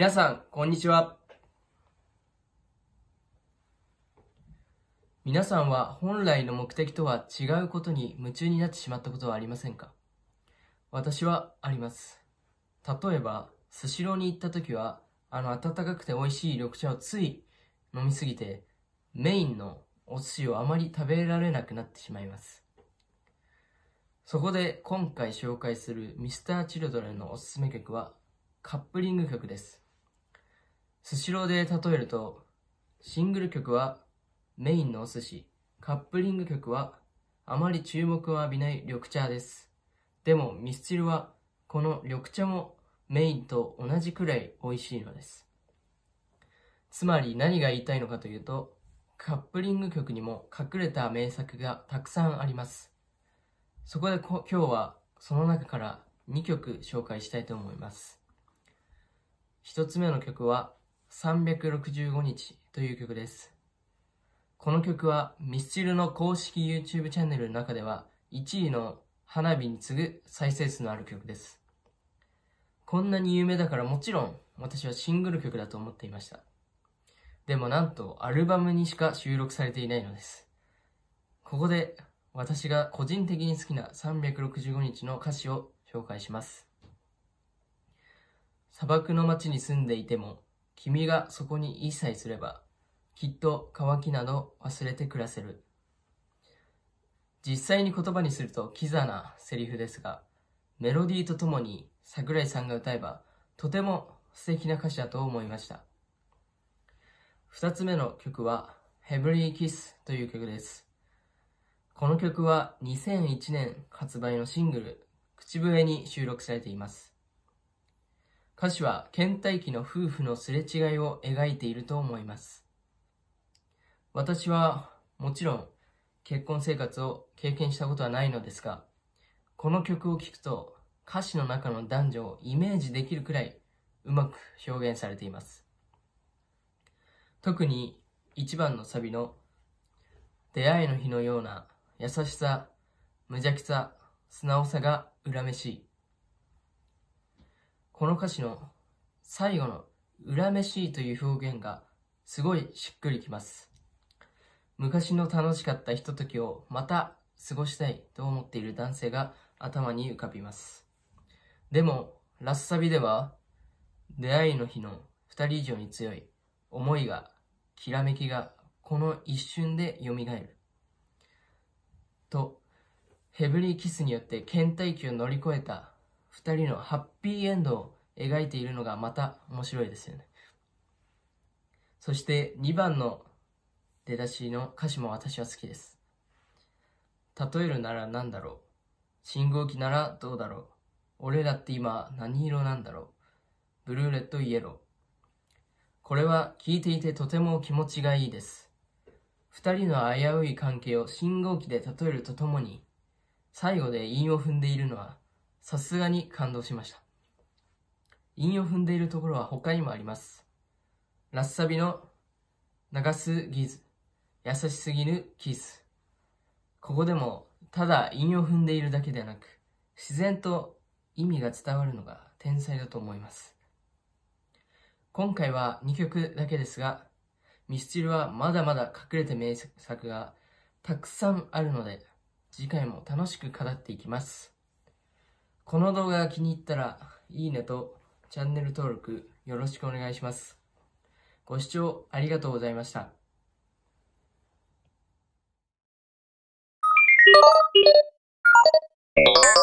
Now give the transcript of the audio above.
皆さん、こんにちは。皆さんは本来の目的とは違うことに夢中になってしまったことはありませんか私はあります。例えば、スシローに行った時は、あの温かくて美味しい緑茶をつい飲みすぎて、メインのお寿司をあまり食べられなくなってしまいます。そこで今回紹介する Mr.Children のおすすめ曲はカップリング曲です。スシローで例えると、シングル曲はメインのお寿司、カップリング曲はあまり注目を浴びない緑茶です。でもミスチルはこの緑茶もメインと同じくらい美味しいのです。つまり何が言いたいのかというと、カップリング曲にも隠れた名作がたくさんあります。そこで今日はその中から2曲紹介したいと思います。1つ目の曲は365日という曲です。この曲はミスチルの公式 YouTube チャンネルの中では1位の花火に次ぐ再生数のある曲です。こんなに有名だからもちろん私はシングル曲だと思っていました。でもなんとアルバムにしか収録されていないのです。ここで私が個人的に好きな365日の歌詞を紹介します。砂漠の街に住んでいても君がそこに一切すれば、きっと乾きなど忘れて暮らせる。実際に言葉にするとキザなセリフですが、メロディーとともに桜井さんが歌えば、とても素敵な歌詞だと思いました。二つ目の曲は、ヘブリーキスという曲です。この曲は2001年発売のシングル、口笛に収録されています。歌詞は倦怠期の夫婦のすれ違いを描いていると思います。私はもちろん結婚生活を経験したことはないのですが、この曲を聴くと歌詞の中の男女をイメージできるくらいうまく表現されています。特に1番のサビの出会いの日のような優しさ、無邪気さ、素直さが恨めしい。この歌詞の最後の恨めしいという表現がすごいしっくりきます。昔の楽しかったひとときをまた過ごしたいと思っている男性が頭に浮かびます。でも、ラッサビでは出会いの日の2人以上に強い思いが、きらめきがこの一瞬で蘇る。と、ヘブリーキスによって倦怠期を乗り越えた2人のハッピーエンドを描いているのがまた面白いですよね。そして2番の出だしの歌詞も私は好きです。例えるなら何だろう信号機ならどうだろう俺だって今何色なんだろうブルーレットイエロー。これは聴いていてとても気持ちがいいです。二人の危うい関係を信号機で例えるとともに、最後で韻を踏んでいるのはさすがに感動しました。韻を踏んでいるところは他にもあります。ラッサビの流すギズ優しすぎぬキス。ここでも、ただ韻を踏んでいるだけではなく、自然と意味が伝わるのが天才だと思います。今回は2曲だけですが、ミスチルはまだまだ隠れて名作がたくさんあるので、次回も楽しく語っていきます。この動画が気に入ったら、いいねとチャンネル登録よろしくお願いします。ご視聴ありがとうございました。you